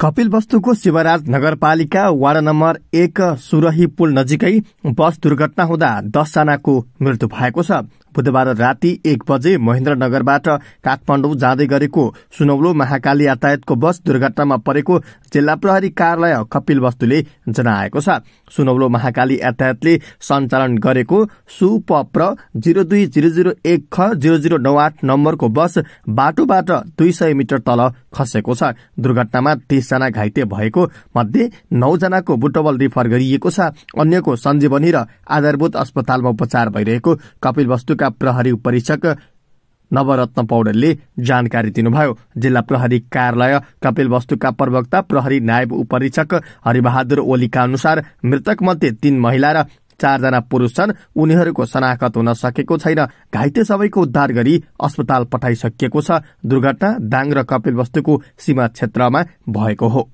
कपिल वस्तुको शिवराज नगरपालिका ward number एक सुरही पुल नजिकै बस दुर्घटना हुँदा दसजनाको मृत्यु भएको छ बुधबार राति एक बजे महेन्द्रनगरबाट काठमाडौँ जाँदै गरेको सुनौलो महाकाली यातायातको बस दुर्घटनामा परेको जिल्ला प्रहरी कार्यालय कपिल वस्तुले जनाएको छ सुनौलो महाकाली यातायातले सञ्चालन गरेको सुपप्र जिरो दुई जिरो जिरो एक ख जिरो जिरो नौ आठ नम्बरको बस बाटोबाट दुई सय मिटर तल खसेको छ दुर्घटनामा तीसजना घाइते भएको मध्ये नौजनाको बुटबल रिफर गरिएको छ अन्यको सञ्जीवनी र आधारभूत अस्पतालमा उपचार भइरहेको कपिल वस्तुका जिल्ला प्रहरी उपरीक्षक नवरत्न पौडेलले जानकारी दिनुभयो जिल्ला प्रहरी कार्यालय कपिल वस्तुका प्रवक्ता प्रहरी नायब उपरीक्षक हरिबहादुर ओलीका अनुसार मृतक मध्ये तीन महिला र चारजना पुरुष छन् उनीहरूको शनाखत हुन सकेको छैन घाइते सबैको उद्धार गरी अस्पताल पठाइसकिएको छ दुर्घटना दाङ र कपिल वस्तुको सीमा क्षेत्रमा भएको हो